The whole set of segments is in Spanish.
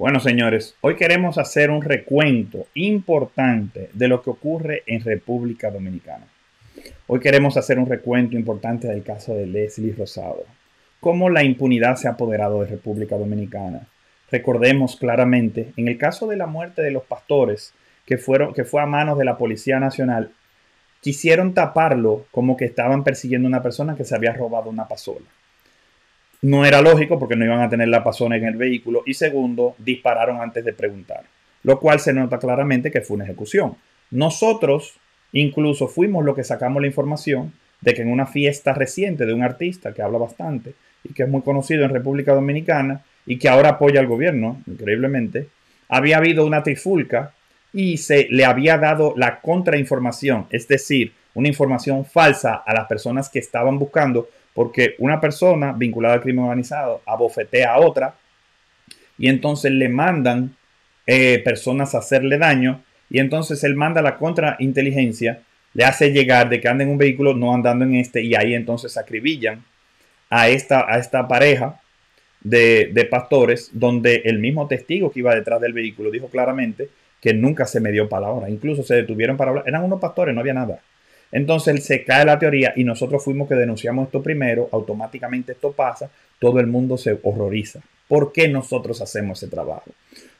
Bueno, señores, hoy queremos hacer un recuento importante de lo que ocurre en República Dominicana. Hoy queremos hacer un recuento importante del caso de Leslie Rosado. Cómo la impunidad se ha apoderado de República Dominicana. Recordemos claramente, en el caso de la muerte de los pastores, que, fueron, que fue a manos de la Policía Nacional, quisieron taparlo como que estaban persiguiendo a una persona que se había robado una pasola. No era lógico porque no iban a tener la pasona en el vehículo y segundo, dispararon antes de preguntar, lo cual se nota claramente que fue una ejecución. Nosotros incluso fuimos los que sacamos la información de que en una fiesta reciente de un artista que habla bastante y que es muy conocido en República Dominicana y que ahora apoya al gobierno, increíblemente, había habido una trifulca y se le había dado la contrainformación, es decir, una información falsa a las personas que estaban buscando porque una persona vinculada al crimen organizado abofetea a otra y entonces le mandan eh, personas a hacerle daño y entonces él manda la contrainteligencia, le hace llegar de que anda en un vehículo no andando en este y ahí entonces acribillan a esta, a esta pareja de, de pastores donde el mismo testigo que iba detrás del vehículo dijo claramente que nunca se me dio palabra, incluso se detuvieron para hablar, eran unos pastores, no había nada. Entonces se cae la teoría y nosotros fuimos que denunciamos esto primero, automáticamente esto pasa, todo el mundo se horroriza. ¿Por qué nosotros hacemos ese trabajo?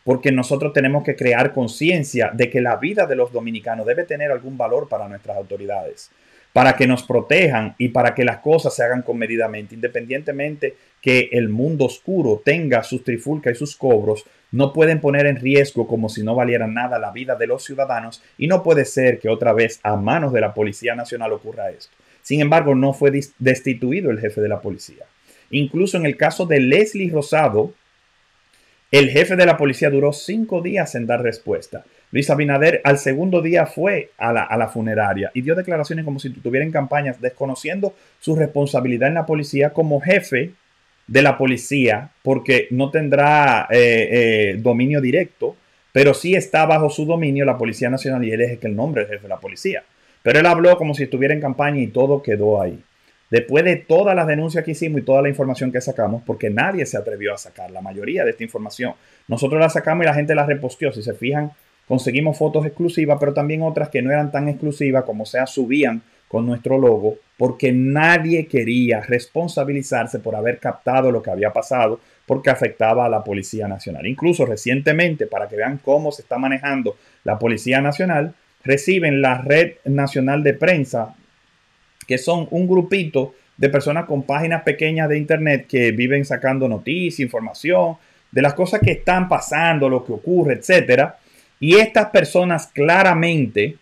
Porque nosotros tenemos que crear conciencia de que la vida de los dominicanos debe tener algún valor para nuestras autoridades, para que nos protejan y para que las cosas se hagan con medidamente, independientemente que el mundo oscuro tenga sus trifulcas y sus cobros, no pueden poner en riesgo como si no valiera nada la vida de los ciudadanos y no puede ser que otra vez a manos de la Policía Nacional ocurra esto. Sin embargo, no fue destituido el jefe de la policía. Incluso en el caso de Leslie Rosado, el jefe de la policía duró cinco días en dar respuesta. Luis Abinader al segundo día fue a la, funeraria y dio declaraciones como si tuvieran campañas, desconociendo su responsabilidad en la policía como jefe de la policía porque no tendrá eh, eh, dominio directo, pero sí está bajo su dominio la Policía Nacional y él es el nombre del jefe de la policía. Pero él habló como si estuviera en campaña y todo quedó ahí. Después de todas las denuncias que hicimos y toda la información que sacamos, porque nadie se atrevió a sacar la mayoría de esta información. Nosotros la sacamos y la gente la reposteó. Si se fijan, conseguimos fotos exclusivas, pero también otras que no eran tan exclusivas como sea, subían con nuestro logo porque nadie quería responsabilizarse por haber captado lo que había pasado porque afectaba a la Policía Nacional. Incluso recientemente, para que vean cómo se está manejando la Policía Nacional, reciben la Red Nacional de Prensa, que son un grupito de personas con páginas pequeñas de Internet que viven sacando noticias, información, de las cosas que están pasando, lo que ocurre, etcétera. Y estas personas claramente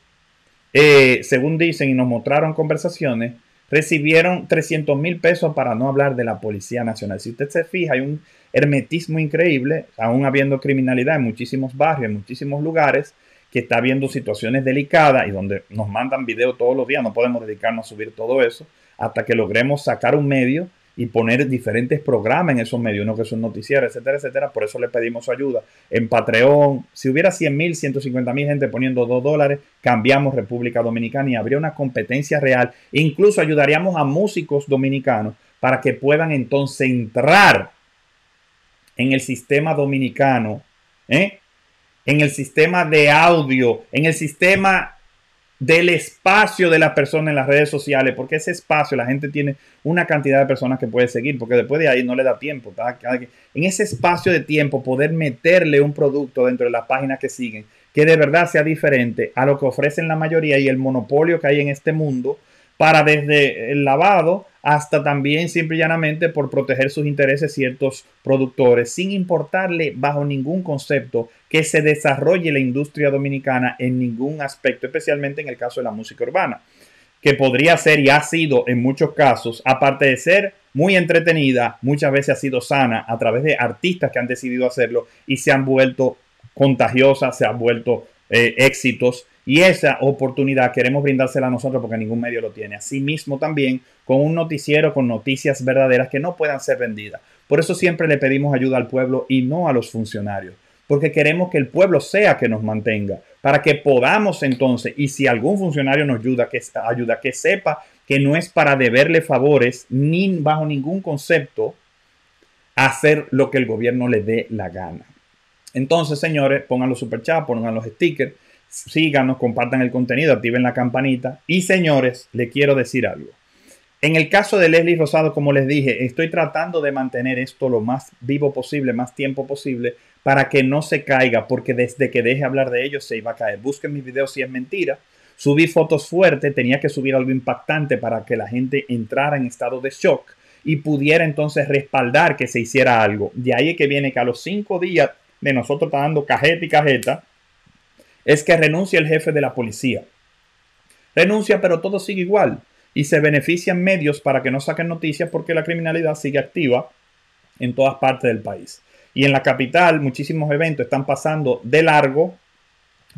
eh, según dicen y nos mostraron conversaciones, recibieron 300 mil pesos para no hablar de la Policía Nacional. Si usted se fija, hay un hermetismo increíble, aún habiendo criminalidad en muchísimos barrios, en muchísimos lugares, que está habiendo situaciones delicadas y donde nos mandan videos todos los días, no podemos dedicarnos a subir todo eso, hasta que logremos sacar un medio y poner diferentes programas en esos medios, uno que son noticieros, etcétera, etcétera. Por eso le pedimos ayuda. En Patreon, si hubiera 100 mil, 150 mil gente poniendo 2 dólares, cambiamos República Dominicana y habría una competencia real. Incluso ayudaríamos a músicos dominicanos para que puedan entonces entrar en el sistema dominicano, ¿eh? en el sistema de audio, en el sistema del espacio de las personas en las redes sociales, porque ese espacio la gente tiene una cantidad de personas que puede seguir, porque después de ahí no le da tiempo. En ese espacio de tiempo poder meterle un producto dentro de las páginas que siguen, que de verdad sea diferente a lo que ofrecen la mayoría y el monopolio que hay en este mundo para desde el lavado hasta también simple y llanamente por proteger sus intereses ciertos productores, sin importarle bajo ningún concepto que se desarrolle la industria dominicana en ningún aspecto, especialmente en el caso de la música urbana, que podría ser y ha sido en muchos casos, aparte de ser muy entretenida, muchas veces ha sido sana a través de artistas que han decidido hacerlo y se han vuelto contagiosas, se han vuelto eh, éxitos y esa oportunidad queremos brindársela a nosotros porque ningún medio lo tiene. Asimismo también con un noticiero con noticias verdaderas que no puedan ser vendidas. Por eso siempre le pedimos ayuda al pueblo y no a los funcionarios, porque queremos que el pueblo sea que nos mantenga, para que podamos entonces, y si algún funcionario nos ayuda, que, ayuda, que sepa que no es para deberle favores ni bajo ningún concepto hacer lo que el gobierno le dé la gana. Entonces, señores, pongan los superchats, pongan los stickers síganos, compartan el contenido, activen la campanita. Y señores, le quiero decir algo. En el caso de Leslie Rosado, como les dije, estoy tratando de mantener esto lo más vivo posible, más tiempo posible, para que no se caiga, porque desde que deje hablar de ellos se iba a caer. Busquen mis videos si es mentira. Subí fotos fuertes, tenía que subir algo impactante para que la gente entrara en estado de shock y pudiera entonces respaldar que se hiciera algo. De ahí es que viene que a los cinco días de nosotros está dando cajeta y cajeta, es que renuncia el jefe de la policía. Renuncia, pero todo sigue igual y se benefician medios para que no saquen noticias porque la criminalidad sigue activa en todas partes del país. Y en la capital muchísimos eventos están pasando de largo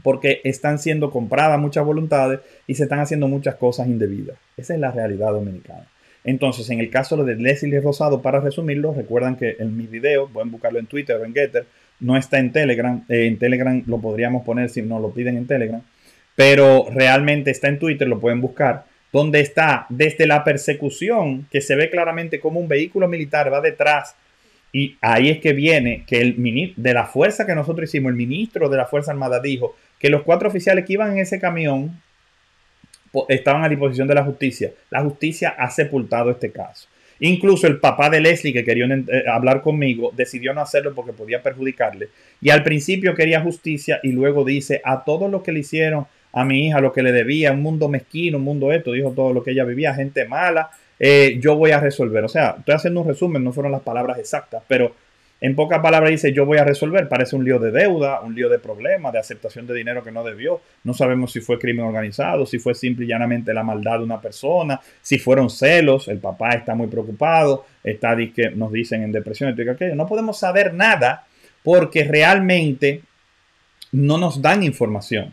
porque están siendo compradas muchas voluntades y se están haciendo muchas cosas indebidas. Esa es la realidad dominicana. Entonces, en el caso de Leslie Rosado, para resumirlo, recuerdan que en mis video, pueden buscarlo en Twitter o en Getter, no está en Telegram. Eh, en Telegram lo podríamos poner si no lo piden en Telegram. Pero realmente está en Twitter, lo pueden buscar. Donde está desde la persecución, que se ve claramente como un vehículo militar va detrás. Y ahí es que viene que el de la fuerza que nosotros hicimos, el ministro de la Fuerza Armada dijo que los cuatro oficiales que iban en ese camión estaban a disposición de la justicia. La justicia ha sepultado este caso. Incluso el papá de Leslie, que quería eh, hablar conmigo, decidió no hacerlo porque podía perjudicarle. Y al principio quería justicia y luego dice, a todo lo que le hicieron a mi hija lo que le debía, un mundo mezquino, un mundo esto, dijo todo lo que ella vivía, gente mala, eh, yo voy a resolver. O sea, estoy haciendo un resumen, no fueron las palabras exactas, pero en pocas palabras dice, yo voy a resolver. Parece un lío de deuda, un lío de problemas, de aceptación de dinero que no debió. No sabemos si fue crimen organizado, si fue simple y llanamente la maldad de una persona, si fueron celos. El papá está muy preocupado, está, que nos dicen, en depresión. Aquello. No podemos saber nada porque realmente no nos dan información.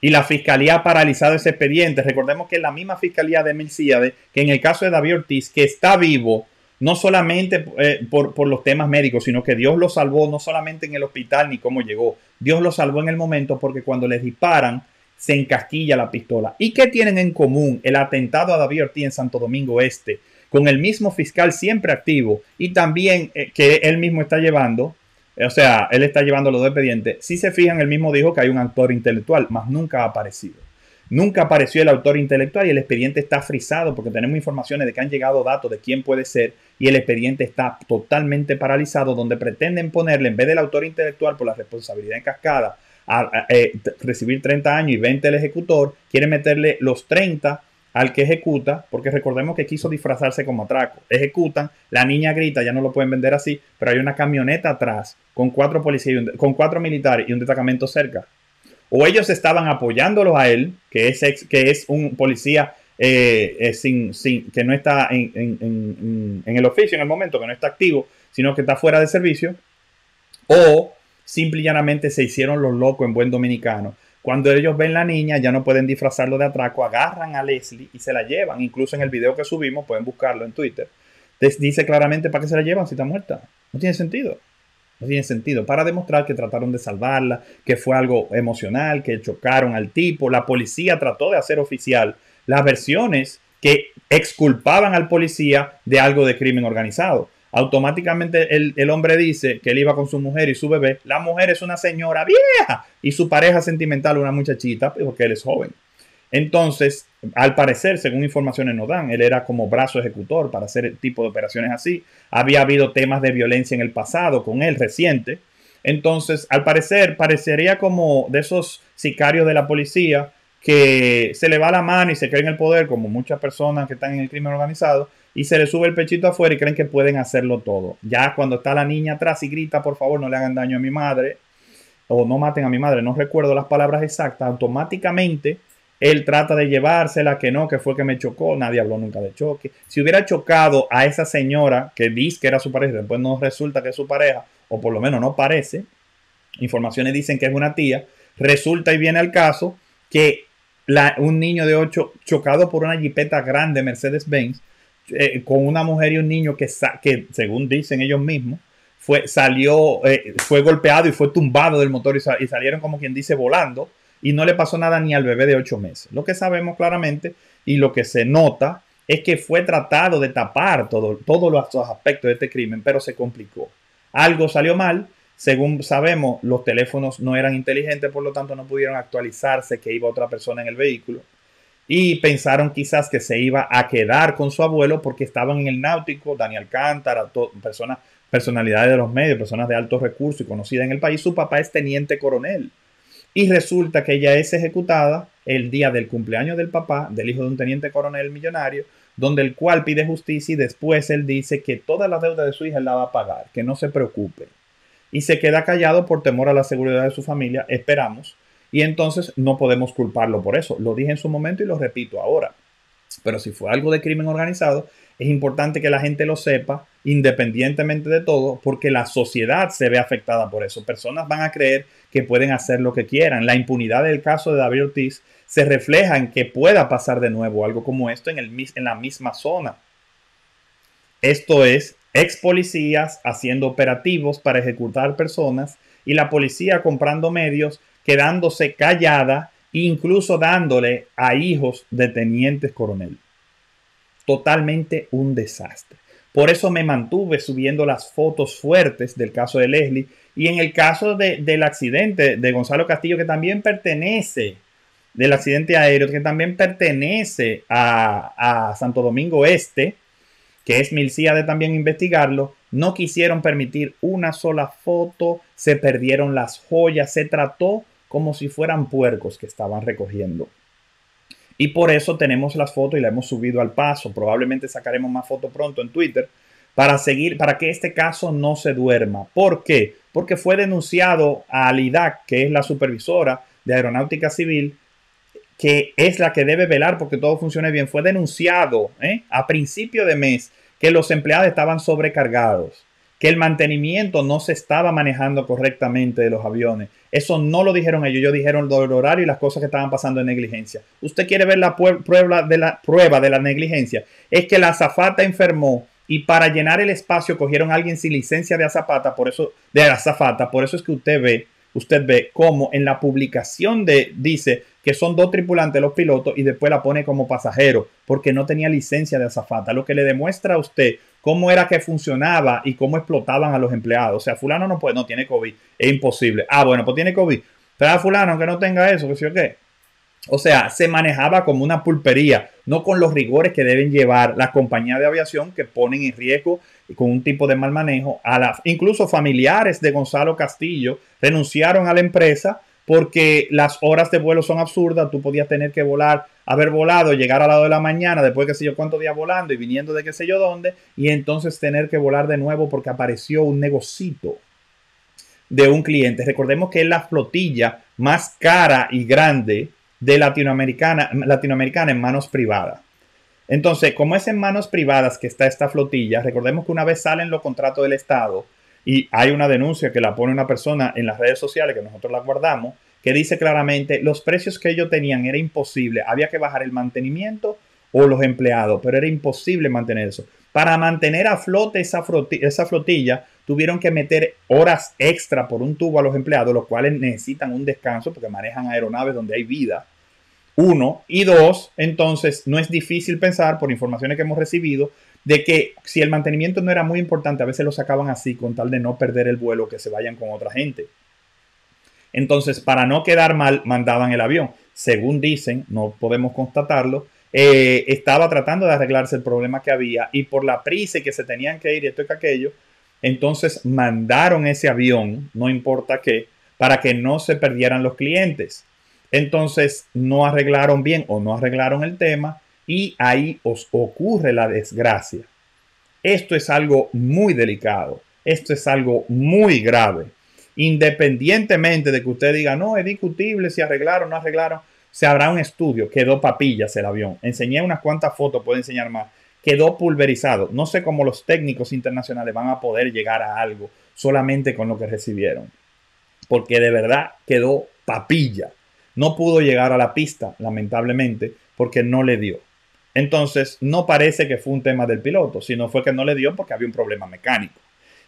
Y la fiscalía ha paralizado ese expediente. Recordemos que es la misma fiscalía de Melciade que en el caso de David Ortiz, que está vivo, no solamente eh, por, por, los temas médicos, sino que Dios lo salvó no solamente en el hospital ni cómo llegó, Dios lo salvó en el momento porque cuando les disparan se encasquilla la pistola. ¿Y qué tienen en común el atentado a David Ortiz en Santo Domingo Este, con el mismo fiscal siempre activo y también eh, que él mismo está llevando? O sea, él está llevando los dos expedientes. Si se fijan, él mismo dijo que hay un actor intelectual, mas nunca ha aparecido. Nunca apareció el autor intelectual y el expediente está frisado porque tenemos informaciones de que han llegado datos de quién puede ser y el expediente está totalmente paralizado donde pretenden ponerle en vez del autor intelectual por la responsabilidad en a, eh, recibir 30 años y 20 el ejecutor, quieren meterle los 30 al que ejecuta, porque recordemos que quiso disfrazarse como atraco. Ejecutan, la niña grita, ya no lo pueden vender así, pero hay una camioneta atrás con cuatro policías, con cuatro militares y un destacamento cerca o ellos estaban apoyándolos a él, que es, que es un policía eh, eh, que no está en, el oficio en el momento, que no está activo, sino que está fuera de servicio, o simple y llanamente se hicieron los locos en buen dominicano. Cuando ellos ven la niña, ya no pueden disfrazarlo de atraco, agarran a Leslie y se la llevan. Incluso en el video que subimos, pueden buscarlo en Twitter. dice claramente para qué se la llevan si está muerta. No tiene sentido. No tiene sentido. Para demostrar que trataron de salvarla, que fue algo emocional, que chocaron al tipo. La policía trató de hacer oficial las versiones que exculpaban al policía de algo de crimen organizado. Automáticamente el, el, hombre dice que él iba con su mujer y su bebé. La mujer es una señora vieja y su pareja sentimental una muchachita porque él es joven. Entonces, al parecer, según informaciones nos dan, él era como brazo ejecutor para hacer el tipo de operaciones así. Había habido temas de violencia en el pasado con él reciente. Entonces, al parecer, parecería como de esos sicarios de la policía que se le va la mano y se creen el poder, como muchas personas que están en el crimen organizado, y se le sube el pechito afuera y creen que pueden hacerlo todo. Ya cuando está la niña atrás y grita, por favor, no le hagan daño a mi madre, o no maten a mi madre, no recuerdo las palabras exactas, automáticamente él trata de llevársela, que no, que fue que me chocó, nadie habló nunca de choque. Si hubiera chocado a esa señora que dice que era su pareja, después no resulta que es su pareja, o por lo menos no parece, informaciones dicen que es una tía, resulta y viene al caso que la, un niño de 8 chocado por una jipeta grande Mercedes-Benz, eh, con una mujer y un niño que, que según dicen ellos mismos, fue, salió, eh, fue golpeado y fue tumbado del motor y salieron como quien dice volando y no le pasó nada ni al bebé de ocho meses. Lo que sabemos claramente y lo que se nota es que fue tratado de tapar todo, todos los aspectos de este crimen, pero se complicó. Algo salió mal. Según sabemos, los teléfonos no eran inteligentes, por lo tanto no pudieron actualizarse que iba otra persona en el vehículo. Y pensaron quizás que se iba a quedar con su abuelo porque estaban en el náutico, Daniel Cántara, personas, personalidades de los medios, personas de alto recurso y conocidas en el país. Su papá es teniente coronel. Y resulta que ella es ejecutada el día del cumpleaños del papá, del hijo de un teniente coronel millonario, donde el cual pide justicia y después él dice que toda la deuda de su hija la va a pagar, que no se preocupe. Y se queda callado por temor a la seguridad de su familia, esperamos, y entonces no podemos culparlo por eso. Lo dije en su momento y lo repito ahora. Pero si fue algo de crimen organizado, es importante que la gente lo sepa, independientemente de todo, porque la sociedad se ve afectada por eso. Personas van a creer que pueden hacer lo que quieran. La impunidad del caso de David Ortiz se refleja en que pueda pasar de nuevo algo como esto en, el, en la misma zona. Esto es ex policías haciendo operativos para ejecutar personas y la policía comprando medios, quedándose callada, incluso dándole a hijos de tenientes coronel totalmente un desastre. Por eso me mantuve subiendo las fotos fuertes del caso de Leslie y en el caso del accidente de Gonzalo Castillo, que también pertenece, del accidente aéreo, que también pertenece a, Santo Domingo Este, que es milcía de también investigarlo, no quisieron permitir una sola foto, se perdieron las joyas, se trató como si fueran puercos que estaban recogiendo y por eso tenemos las fotos y la hemos subido al paso. Probablemente sacaremos más fotos pronto en Twitter para seguir, para que este caso no se duerma. ¿Por qué? Porque fue denunciado a Alidac, que es la supervisora de Aeronáutica Civil, que es la que debe velar porque todo funcione bien. Fue denunciado ¿eh? a principio de mes que los empleados estaban sobrecargados que el mantenimiento no se estaba manejando correctamente de los aviones. Eso no lo dijeron ellos, ellos dijeron el horario y las cosas que estaban pasando en negligencia. ¿Usted quiere ver la prueba de la, prueba de la negligencia? Es que la azafata enfermó y para llenar el espacio cogieron a alguien sin licencia de azafata, por eso de azafata, por eso es que usted ve, usted ve cómo en la publicación de dice que son dos tripulantes los pilotos y después la pone como pasajero porque no tenía licencia de azafata, lo que le demuestra a usted cómo era que funcionaba y cómo explotaban a los empleados. O sea, fulano no puede, no tiene COVID, es imposible. Ah, bueno, pues tiene COVID. Pero a ah, fulano, aunque no tenga eso, qué o qué. O sea, se manejaba como una pulpería, no con los rigores que deben llevar las compañías de aviación que ponen en riesgo con un tipo de mal manejo a incluso familiares de Gonzalo Castillo renunciaron a la empresa porque las horas de vuelo son absurdas, tú podías tener que volar, haber volado, llegar a lado de la mañana, después qué sé yo cuántos días volando y viniendo de qué sé yo dónde, y entonces tener que volar de nuevo porque apareció un negocito de un cliente. Recordemos que es la flotilla más cara y grande de Latinoamericana, Latinoamericana en manos privadas. Entonces, como es en manos privadas que está esta flotilla, recordemos que una vez salen los contratos del Estado, y hay una denuncia que la pone una persona en las redes sociales, que nosotros la guardamos, que dice claramente, los precios que ellos tenían era imposible, había que bajar el mantenimiento o los empleados, pero era imposible mantener eso. Para mantener a flote esa, flotilla, esa flotilla, tuvieron que meter horas extra por un tubo a los empleados, los cuales necesitan un descanso porque manejan aeronaves donde hay vida. Uno. Y dos, entonces no es difícil pensar, por informaciones que hemos recibido, de que si el mantenimiento no era muy importante, a veces lo sacaban así con tal de no perder el vuelo, que se vayan con otra gente. Entonces, para no quedar mal, mandaban el avión. Según dicen, no podemos constatarlo, eh, estaba tratando de arreglarse el problema que había y por la prisa y que se tenían que ir y esto y aquello, entonces mandaron ese avión, no importa qué, para que no se perdieran los clientes. Entonces no arreglaron bien o no arreglaron el tema y ahí os ocurre la desgracia. Esto es algo muy delicado, esto es algo muy grave. Independientemente de que usted diga, no, es discutible si arreglaron o no arreglaron, se habrá un estudio, quedó papilla el avión. Enseñé unas cuantas fotos, puedo enseñar más. Quedó pulverizado. No sé cómo los técnicos internacionales van a poder llegar a algo solamente con lo que recibieron. Porque de verdad quedó papilla. No pudo llegar a la pista, lamentablemente, porque no le dio. Entonces, no parece que fue un tema del piloto, sino fue que no le dio porque había un problema mecánico.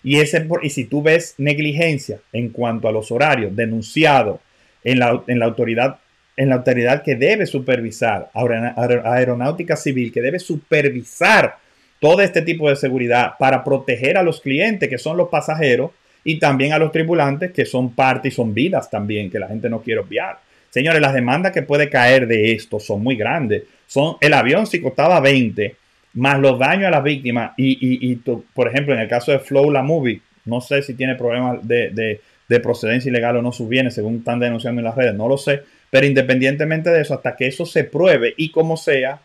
Y, ese, y si tú ves negligencia en cuanto a los horarios denunciado en la, en la autoridad en la autoridad que debe supervisar, aeronáutica civil, que debe supervisar todo este tipo de seguridad para proteger a los clientes, que son los pasajeros, y también a los tripulantes, que son parte y son vidas también, que la gente no quiere obviar. Señores, las demandas que puede caer de esto son muy grandes. Son el avión si costaba 20, más los daños a las víctimas. Y, y, y por ejemplo, en el caso de Flow, la movie, no sé si tiene problemas de, de, de procedencia ilegal o no sus bienes, según están denunciando en las redes, no lo sé. Pero independientemente de eso, hasta que eso se pruebe y como sea,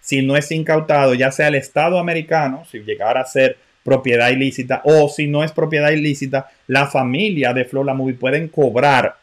si no es incautado, ya sea el Estado americano, si llegara a ser propiedad ilícita, o si no es propiedad ilícita, la familia de Flow La Movie pueden cobrar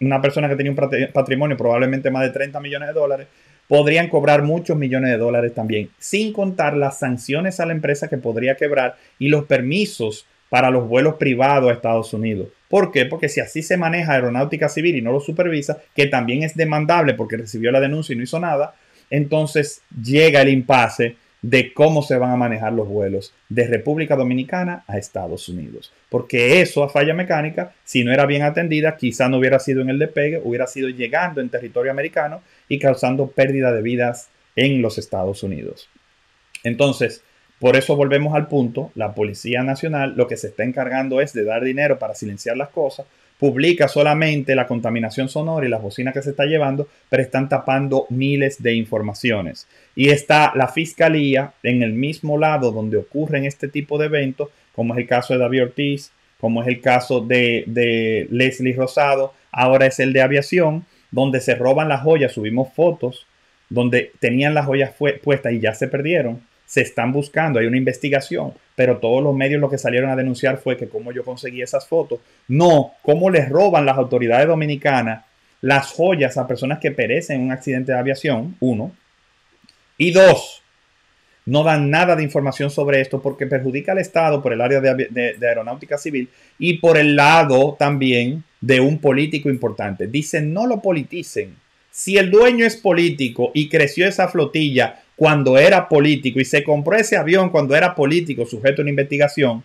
una persona que tenía un patrimonio probablemente más de 30 millones de dólares, podrían cobrar muchos millones de dólares también, sin contar las sanciones a la empresa que podría quebrar y los permisos para los vuelos privados a Estados Unidos. ¿Por qué? Porque si así se maneja Aeronáutica Civil y no lo supervisa, que también es demandable porque recibió la denuncia y no hizo nada, entonces llega el impasse de cómo se van a manejar los vuelos de República Dominicana a Estados Unidos. Porque eso a falla mecánica, si no era bien atendida, quizá no hubiera sido en el despegue, hubiera sido llegando en territorio americano y causando pérdida de vidas en los Estados Unidos. Entonces, por eso volvemos al punto, la Policía Nacional lo que se está encargando es de dar dinero para silenciar las cosas, publica solamente la contaminación sonora y la bocina que se está llevando, pero están tapando miles de informaciones. Y está la fiscalía en el mismo lado donde ocurren este tipo de eventos, como es el caso de David Ortiz, como es el caso de, de Leslie Rosado, ahora es el de aviación, donde se roban las joyas, subimos fotos, donde tenían las joyas puestas y ya se perdieron se están buscando, hay una investigación, pero todos los medios lo que salieron a denunciar fue que cómo yo conseguí esas fotos, no, cómo les roban las autoridades dominicanas las joyas a personas que perecen en un accidente de aviación, uno, y dos, no dan nada de información sobre esto porque perjudica al Estado por el área de, de aeronáutica civil y por el lado también de un político importante. Dicen, no lo politicen. Si el dueño es político y creció esa flotilla cuando era político y se compró ese avión cuando era político sujeto a una investigación,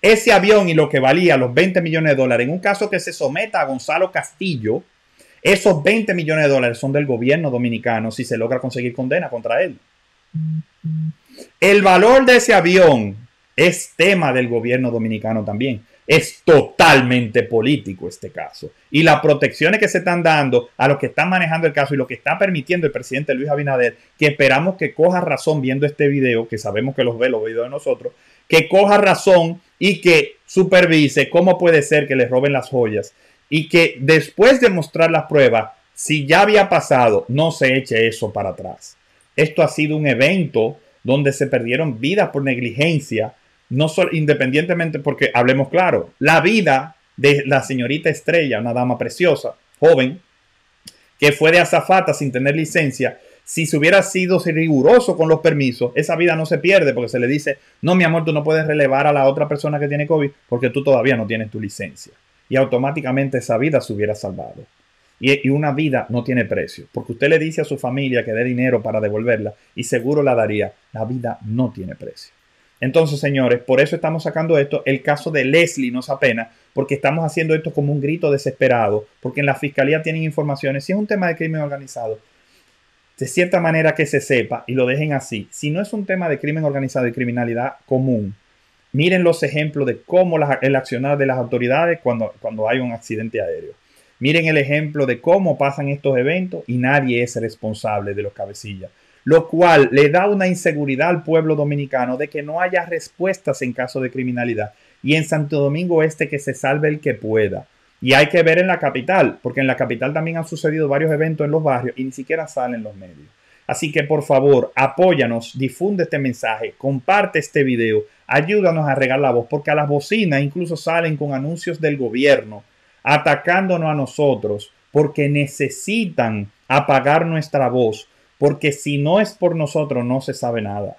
ese avión y lo que valía los 20 millones de dólares, en un caso que se someta a Gonzalo Castillo, esos 20 millones de dólares son del gobierno dominicano si se logra conseguir condena contra él. El valor de ese avión es tema del gobierno dominicano también. Es totalmente político este caso. Y las protecciones que se están dando a los que están manejando el caso y lo que está permitiendo el presidente Luis Abinader, que esperamos que coja razón viendo este video, que sabemos que los ve, los videos de nosotros, que coja razón y que supervise cómo puede ser que les roben las joyas y que después de mostrar las pruebas, si ya había pasado, no se eche eso para atrás. Esto ha sido un evento donde se perdieron vidas por negligencia no solo independientemente, porque hablemos claro, la vida de la señorita Estrella, una dama preciosa, joven, que fue de azafata sin tener licencia, si se hubiera sido riguroso con los permisos, esa vida no se pierde porque se le dice, no, mi amor, tú no puedes relevar a la otra persona que tiene COVID porque tú todavía no tienes tu licencia. Y automáticamente esa vida se hubiera salvado. y una vida no tiene precio, porque usted le dice a su familia que dé dinero para devolverla y seguro la daría. La vida no tiene precio. Entonces, señores, por eso estamos sacando esto. El caso de Leslie nos apena, porque estamos haciendo esto como un grito desesperado, porque en la fiscalía tienen informaciones. Si es un tema de crimen organizado, de cierta manera que se sepa y lo dejen así. Si no es un tema de crimen organizado y criminalidad común, miren los ejemplos de cómo el accionar de las autoridades cuando, cuando hay un accidente aéreo. Miren el ejemplo de cómo pasan estos eventos y nadie es responsable de los cabecillas lo cual le da una inseguridad al pueblo dominicano de que no haya respuestas en caso de criminalidad. Y en Santo Domingo Este que se salve el que pueda. Y hay que ver en la capital, porque en la capital también han sucedido varios eventos en los barrios y ni siquiera salen los medios. Así que por favor, apóyanos, difunde este mensaje, comparte este video, ayúdanos a regar la voz, porque a las bocinas incluso salen con anuncios del gobierno atacándonos a nosotros, porque necesitan apagar nuestra voz porque si no es por nosotros no se sabe nada.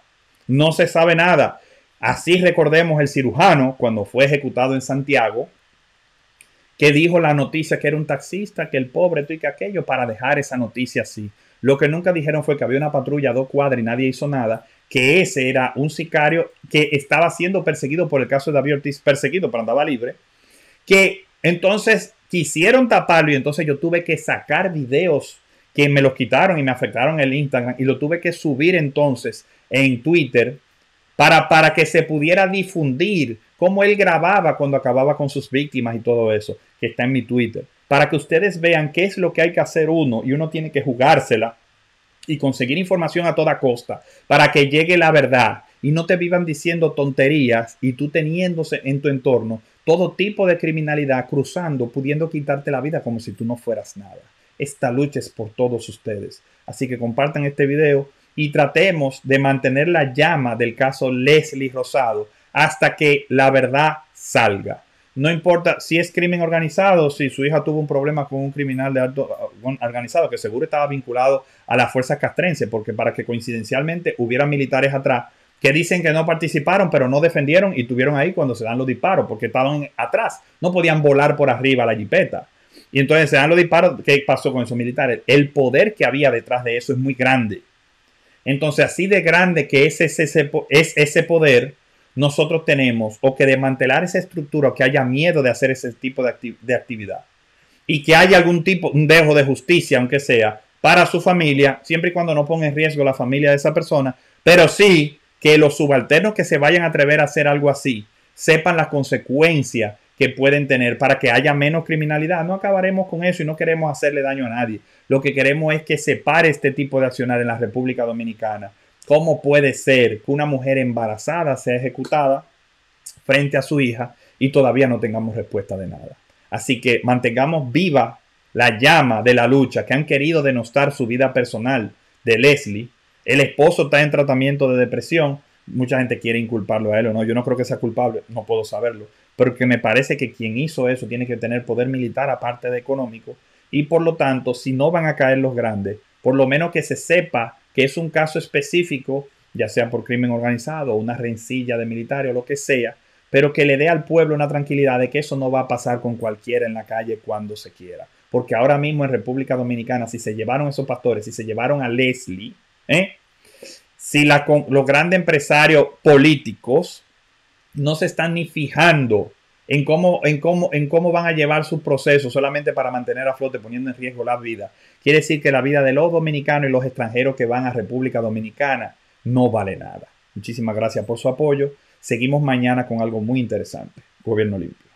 No se sabe nada. Así recordemos el cirujano cuando fue ejecutado en Santiago, que dijo la noticia que era un taxista, que el pobre, tú y que aquello, para dejar esa noticia así. Lo que nunca dijeron fue que había una patrulla a dos cuadras y nadie hizo nada, que ese era un sicario que estaba siendo perseguido por el caso de David Ortiz, perseguido, pero andaba libre, que entonces quisieron taparlo y entonces yo tuve que sacar videos que me los quitaron y me afectaron el Instagram y lo tuve que subir entonces en Twitter para, para que se pudiera difundir cómo él grababa cuando acababa con sus víctimas y todo eso, que está en mi Twitter, para que ustedes vean qué es lo que hay que hacer uno y uno tiene que jugársela y conseguir información a toda costa para que llegue la verdad y no te vivan diciendo tonterías y tú teniéndose en tu entorno todo tipo de criminalidad cruzando, pudiendo quitarte la vida como si tú no fueras nada esta lucha es por todos ustedes. Así que compartan este video y tratemos de mantener la llama del caso Leslie Rosado hasta que la verdad salga. No importa si es crimen organizado, si su hija tuvo un problema con un criminal de alto organizado que seguro estaba vinculado a las fuerzas castrense porque para que coincidencialmente hubiera militares atrás que dicen que no participaron, pero no defendieron y tuvieron ahí cuando se dan los disparos, porque estaban atrás, no podían volar por arriba la jipeta. Y entonces se dan los disparos. ¿Qué pasó con esos militares? El poder que había detrás de eso es muy grande. Entonces, así de grande que es ese, es ese poder, nosotros tenemos o que desmantelar esa estructura, o que haya miedo de hacer ese tipo de, actividad. Y que haya algún tipo, un dejo de justicia, aunque sea, para su familia, siempre y cuando no ponga en riesgo la familia de esa persona, pero sí que los subalternos que se vayan a atrever a hacer algo así sepan las consecuencias que pueden tener para que haya menos criminalidad. No acabaremos con eso y no queremos hacerle daño a nadie. Lo que queremos es que se pare este tipo de accionar en la República Dominicana. ¿Cómo puede ser que una mujer embarazada sea ejecutada frente a su hija y todavía no tengamos respuesta de nada? Así que mantengamos viva la llama de la lucha que han querido denostar su vida personal de Leslie. El esposo está en tratamiento de depresión. Mucha gente quiere inculparlo a él o no. Yo no creo que sea culpable. No puedo saberlo porque me parece que quien hizo eso tiene que tener poder militar aparte de económico y por lo tanto, si no van a caer los grandes, por lo menos que se sepa que es un caso específico, ya sea por crimen organizado, una rencilla de militares o lo que sea, pero que le dé al pueblo una tranquilidad de que eso no va a pasar con cualquiera en la calle cuando se quiera. Porque ahora mismo en República Dominicana, si se llevaron esos pastores, si se llevaron a Leslie, ¿eh? si la, los grandes empresarios políticos no se están ni fijando en cómo, en, cómo, en cómo van a llevar sus procesos solamente para mantener a flote, poniendo en riesgo la vida. Quiere decir que la vida de los dominicanos y los extranjeros que van a República Dominicana no vale nada. Muchísimas gracias por su apoyo. Seguimos mañana con algo muy interesante. Gobierno limpio.